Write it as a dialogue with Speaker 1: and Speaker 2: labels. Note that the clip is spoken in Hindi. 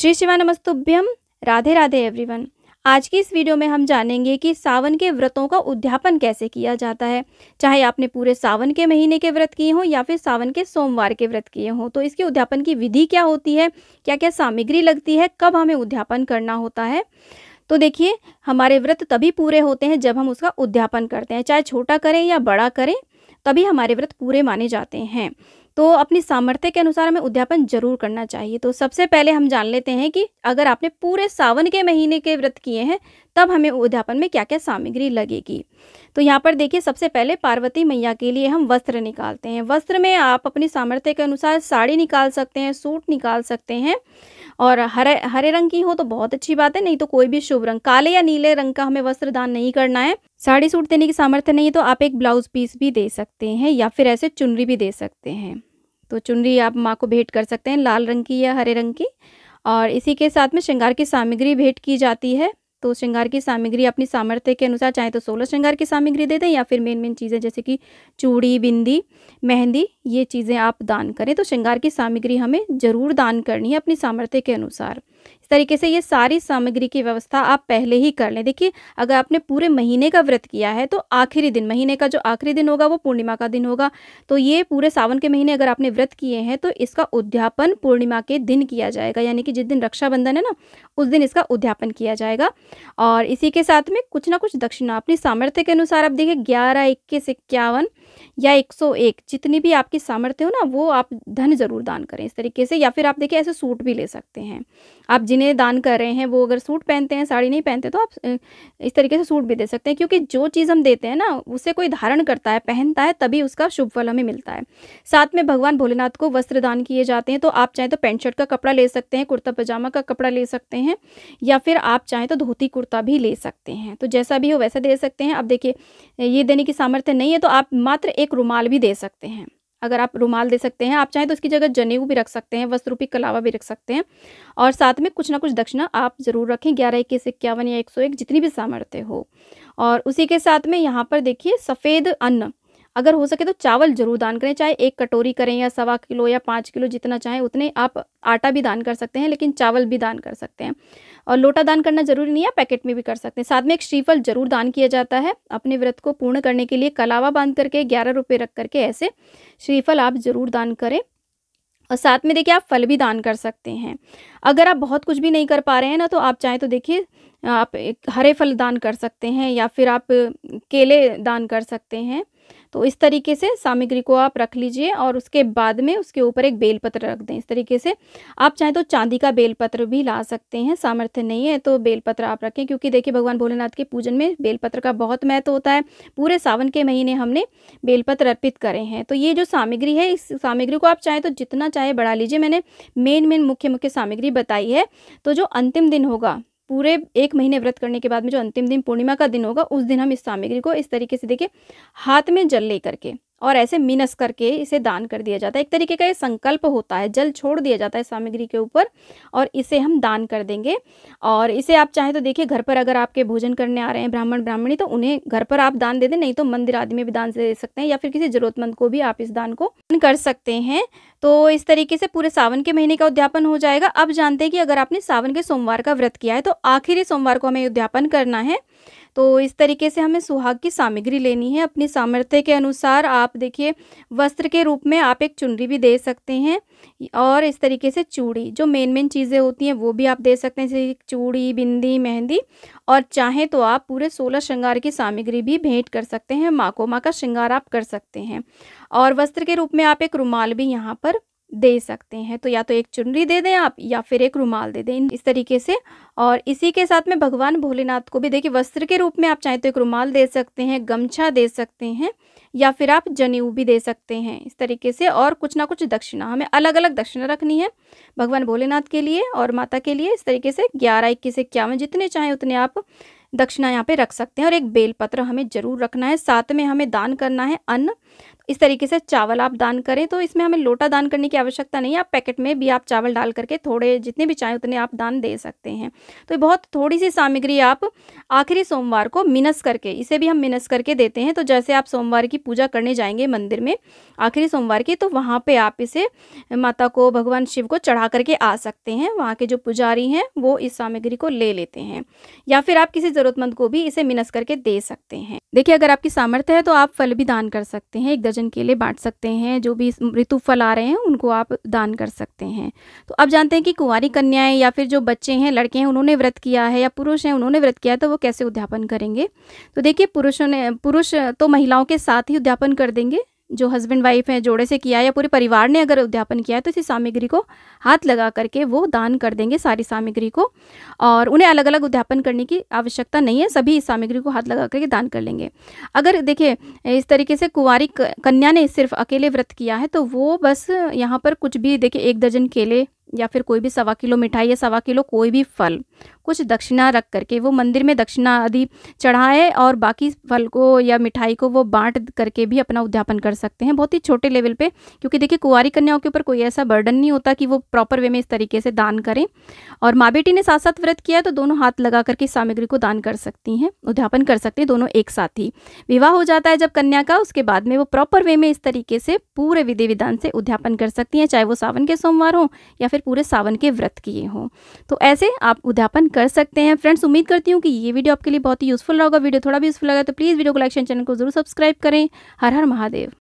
Speaker 1: श्री शिवा नमस्तुभ्यम राधे राधे एवरीवन आज की इस वीडियो में हम जानेंगे कि सावन के व्रतों का उद्यापन कैसे किया जाता है चाहे आपने पूरे सावन के महीने के व्रत किए हों या फिर सावन के सोमवार के व्रत किए हों तो इसके उद्यापन की विधि क्या होती है क्या क्या सामग्री लगती है कब हमें उद्यापन करना होता है तो देखिए हमारे व्रत तभी पूरे होते हैं जब हम उसका उद्यापन करते हैं चाहे छोटा करें या बड़ा करें तभी हमारे व्रत पूरे माने जाते हैं तो अपनी सामर्थ्य के अनुसार हमें उद्यापन जरूर करना चाहिए तो सबसे पहले हम जान लेते हैं कि अगर आपने पूरे सावन के महीने के व्रत किए हैं तब हमें उद्यापन में क्या क्या सामग्री लगेगी तो यहाँ पर देखिए सबसे पहले पार्वती मैया के लिए हम वस्त्र निकालते हैं वस्त्र में आप अपनी सामर्थ्य के अनुसार साड़ी निकाल सकते हैं सूट निकाल सकते हैं और हरे हरे रंग की हो तो बहुत अच्छी बात है नहीं तो कोई भी शुभ रंग काले या नीले रंग का हमें वस्त्र दान नहीं करना है साड़ी सूट देने की सामर्थ्य नहीं है तो आप एक ब्लाउज पीस भी दे सकते हैं या फिर ऐसे चुनरी भी दे सकते हैं तो चुनरी आप माँ को भेंट कर सकते हैं लाल रंग की या हरे रंग की और इसी के साथ में श्रृंगार की सामग्री भेंट की जाती है तो श्रृंगार की सामग्री अपनी सामर्थ्य के अनुसार चाहे तो सोलह श्रृंगार की सामग्री दे दें या फिर मेन मेन चीज़ें जैसे कि चूड़ी बिंदी मेहंदी ये चीज़ें आप दान करें तो श्रृंगार की सामग्री हमें ज़रूर दान करनी है अपनी सामर्थ्य के अनुसार तरीके से ये सारी सामग्री की व्यवस्था आप पहले ही कर लें देखिए अगर आपने पूरे महीने का व्रत किया है तो आखिरी दिन महीने का जो आखिरी दिन होगा वो पूर्णिमा का दिन होगा तो ये पूरे सावन के महीने अगर आपने व्रत किए हैं तो इसका उद्यापन पूर्णिमा के दिन किया जाएगा यानी कि जिस दिन रक्षाबंधन है ना उस दिन इसका उद्यापन किया जाएगा और इसी के साथ में कुछ ना कुछ दक्षिणा अपनी सामर्थ्य के अनुसार आप देखिए ग्यारह इक्कीस इक्यावन या एक जितनी भी आपकी सामर्थ्य हो ना वो आप धन जरूर दान करें इस तरीके से या फिर आप देखिए ऐसे सूट भी ले सकते हैं आप जिन जिन्हें दान कर रहे हैं वो अगर सूट पहनते हैं साड़ी नहीं पहनते तो आप इस तरीके से सूट भी दे सकते हैं क्योंकि जो चीज़ हम देते हैं ना उसे कोई धारण करता है पहनता है तभी उसका शुभ फल हमें मिलता है साथ में भगवान भोलेनाथ को वस्त्र दान किए जाते हैं तो आप चाहें तो पैंट शर्ट का कपड़ा ले सकते हैं कुर्ता पजामा का कपड़ा ले सकते हैं या फिर आप चाहें तो धोती कुर्ता भी ले सकते हैं तो जैसा भी हो वैसा दे सकते हैं अब देखिए ये देने की सामर्थ्य नहीं है तो आप मात्र एक रुमाल भी दे सकते हैं अगर आप रुमाल दे सकते हैं आप चाहें तो उसकी जगह जनेऊ भी रख सकते हैं वस्त्रूपी कलावा भी रख सकते हैं और साथ में कुछ ना कुछ दक्षिणा आप ज़रूर रखें ग्यारह इक्कीस इक्यावन या एक सौ एक जितनी भी सामर्थ्य हो और उसी के साथ में यहाँ पर देखिए सफ़ेद अन्न अगर हो सके तो चावल जरूर दान करें चाहे एक कटोरी करें या सवा किलो या पाँच किलो जितना चाहें उतने आप आटा भी दान कर सकते हैं लेकिन चावल भी दान कर सकते हैं और लोटा दान करना जरूरी नहीं है पैकेट में भी कर सकते हैं साथ में एक श्रीफल जरूर दान किया जाता है अपने व्रत को पूर्ण करने के लिए कलावा बांध करके ग्यारह रुपये रख करके ऐसे श्रीफल आप जरूर दान करें और साथ में देखिए आप फल भी दान कर सकते हैं अगर आप बहुत कुछ भी नहीं कर पा रहे हैं ना तो आप चाहें तो देखिए आप हरे फल दान कर सकते हैं या फिर आप केले दान कर सकते हैं तो इस तरीके से सामग्री को आप रख लीजिए और उसके बाद में उसके ऊपर एक बेलपत्र रख दें इस तरीके से आप चाहें तो चांदी का बेलपत्र भी ला सकते हैं सामर्थ्य नहीं है तो बेलपत्र आप रखें क्योंकि देखिए भगवान भोलेनाथ के पूजन में बेलपत्र का बहुत महत्व होता है पूरे सावन के महीने हमने बेलपत्र अर्पित करे हैं तो ये जो सामग्री है इस सामग्री को आप चाहें तो जितना चाहे बढ़ा लीजिए मैंने मेन मेन मुख्य मुख्य सामग्री बताई है तो जो अंतिम दिन होगा पूरे एक महीने व्रत करने के बाद में जो अंतिम दिन पूर्णिमा का दिन होगा उस दिन हम इस सामग्री को इस तरीके से देखिए हाथ में जल ले करके और ऐसे मिनस करके इसे दान कर दिया जाता है एक तरीके का ये संकल्प होता है जल छोड़ दिया जाता है सामग्री के ऊपर और इसे हम दान कर देंगे और इसे आप चाहे तो देखिए घर पर अगर आपके भोजन करने आ रहे हैं ब्राह्मण ब्राह्मणी तो उन्हें घर पर आप दान दे दें नहीं तो मंदिर आदि में भी दान दे सकते हैं या फिर किसी जरूरतमंद को भी आप इस दान को कर सकते हैं तो इस तरीके से पूरे सावन के महीने का उद्यापन हो जाएगा अब जानते हैं कि अगर आपने सावन के सोमवार का व्रत किया है तो आखिरी सोमवार को हमें उद्यापन करना है तो इस तरीके से हमें सुहाग की सामग्री लेनी है अपनी सामर्थ्य के अनुसार आप देखिए वस्त्र के रूप में आप एक चुनरी भी दे सकते हैं और इस तरीके से चूड़ी जो मेन मेन चीज़ें होती हैं वो भी आप दे सकते हैं जैसे चूड़ी बिंदी मेहंदी और चाहें तो आप पूरे सोलह श्रृंगार की सामग्री भी भेंट कर सकते हैं माँ को माँ का श्रृंगार आप कर सकते हैं और वस्त्र के रूप में आप एक रुमाल भी यहाँ पर दे सकते हैं तो या तो एक चुनरी दे दें आप या फिर एक रुमाल दे दें इस तरीके से और इसी के साथ में भगवान भोलेनाथ को भी देखिए वस्त्र के रूप में आप चाहें तो एक रुमाल दे सकते हैं गमछा दे सकते हैं या फिर आप जनेऊ भी दे सकते हैं इस तरीके से और कुछ ना कुछ दक्षिणा हमें अलग अलग दक्षिणा रखनी है भगवान भोलेनाथ के लिए और माता के लिए इस तरीके से ग्यारह इक्कीस इक्यावन जितने चाहें उतने आप दक्षिणा यहाँ पे रख सकते हैं और एक बेलपत्र हमें जरूर रखना है साथ में हमें दान करना है अन्न इस तरीके से चावल आप दान करें तो इसमें हमें लोटा दान करने की आवश्यकता नहीं है आप पैकेट में भी आप चावल डाल करके थोड़े जितने भी चाहें उतने आप दान दे सकते हैं तो बहुत थोड़ी सी सामग्री आप आखिरी सोमवार को मिनस करके इसे भी हम मिनस करके देते हैं तो जैसे आप सोमवार की पूजा करने जाएंगे मंदिर में आखिरी सोमवार की तो वहाँ पे आप इसे माता को भगवान शिव को चढ़ा करके आ सकते हैं वहाँ के जो पुजारी हैं वो इस सामग्री को ले लेते हैं या फिर आप किसी ज़रूरतमंद को भी इसे मिनस करके दे सकते हैं देखिए अगर आपकी सामर्थ्य है तो आप फल भी दान कर सकते हैं एक दर्जन केले बांट सकते हैं जो भी ऋतु फल आ रहे हैं उनको आप दान कर सकते हैं तो आप जानते हैं कि कुंवारी कन्याएं या फिर जो बच्चे हैं लड़के हैं उन्होंने व्रत किया है या पुरुष हैं उन्होंने व्रत किया है तो वो कैसे उद्यापन करेंगे तो देखिए पुरुषों ने पुरुष तो महिलाओं के साथ ही उद्यापन कर देंगे जो हस्बैंड वाइफ हैं जोड़े से किया है या पूरे परिवार ने अगर उद्यापन किया है तो इसी सामग्री को हाथ लगा करके वो दान कर देंगे सारी सामग्री को और उन्हें अलग अलग उद्यापन करने की आवश्यकता नहीं है सभी इस सामग्री को हाथ लगा करके दान कर लेंगे अगर देखिए इस तरीके से कुंवारी कन्या ने सिर्फ अकेले व्रत किया है तो वो बस यहाँ पर कुछ भी देखिए एक दर्जन केले या फिर कोई भी सवा किलो मिठाई या सवा किलो कोई भी फल कुछ दक्षिणा रख करके वो मंदिर में दक्षिणा आदि चढ़ाए और बाकी फल को या मिठाई को वो बांट करके भी अपना उद्यापन कर सकते हैं बहुत ही छोटे लेवल पे क्योंकि देखिए कुंवारी कन्याओं के ऊपर कोई ऐसा बर्डन नहीं होता कि वो प्रॉपर वे में इस तरीके से दान करें और माँ बेटी ने साथ साथ व्रत किया तो दोनों हाथ लगा करके सामग्री को दान कर सकती हैं उद्यापन कर सकते हैं दोनों एक साथ ही विवाह हो जाता है जब कन्या का उसके बाद में वो प्रॉपर वे में इस तरीके से पूरे विधि विधान से उद्यापन कर सकती हैं चाहे वो सावन के सोमवार हो या फिर फिर पूरे सावन के व्रत किए हों तो ऐसे आप उद्यापन कर सकते हैं फ्रेंड्स उम्मीद करती हूँ कि ये वीडियो आपके लिए बहुत ही यूज़फुल रहा होगा वीडियो थोड़ा भी यूज़फुल लगा तो प्लीज़ वीडियो को लाइक चैनल को जरूर सब्सक्राइब करें हर हर महादेव